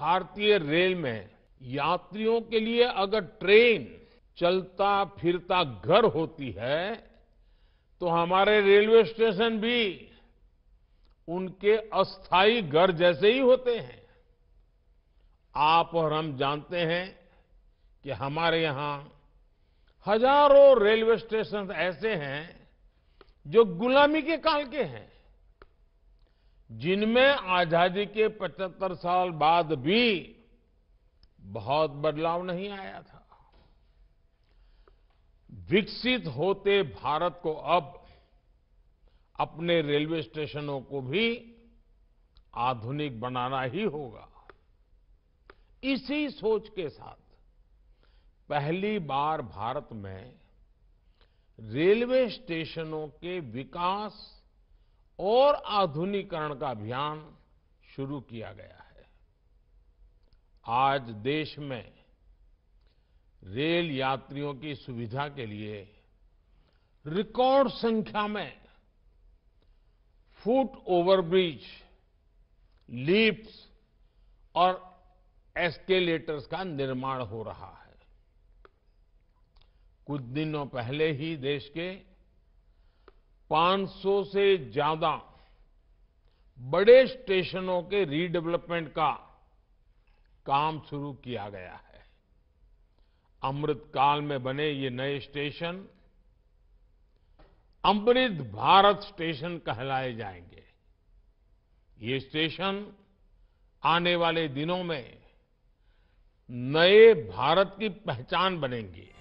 भारतीय रेल में यात्रियों के लिए अगर ट्रेन चलता फिरता घर होती है तो हमारे रेलवे स्टेशन भी उनके अस्थाई घर जैसे ही होते हैं आप और हम जानते हैं कि हमारे यहां हजारों रेलवे स्टेशन ऐसे हैं जो गुलामी के काल के हैं जिनमें आजादी के 75 साल बाद भी बहुत बदलाव नहीं आया था विकसित होते भारत को अब अपने रेलवे स्टेशनों को भी आधुनिक बनाना ही होगा इसी सोच के साथ पहली बार भारत में रेलवे स्टेशनों के विकास और आधुनिकरण का अभियान शुरू किया गया है आज देश में रेल यात्रियों की सुविधा के लिए रिकॉर्ड संख्या में फुट ओवरब्रिज लिफ्ट्स और एस्केलेटर्स का निर्माण हो रहा है कुछ दिनों पहले ही देश के 500 से ज्यादा बड़े स्टेशनों के रीडेवलपमेंट का काम शुरू किया गया है अमृत काल में बने ये नए स्टेशन अमृत भारत स्टेशन कहलाए जाएंगे ये स्टेशन आने वाले दिनों में नए भारत की पहचान बनेंगे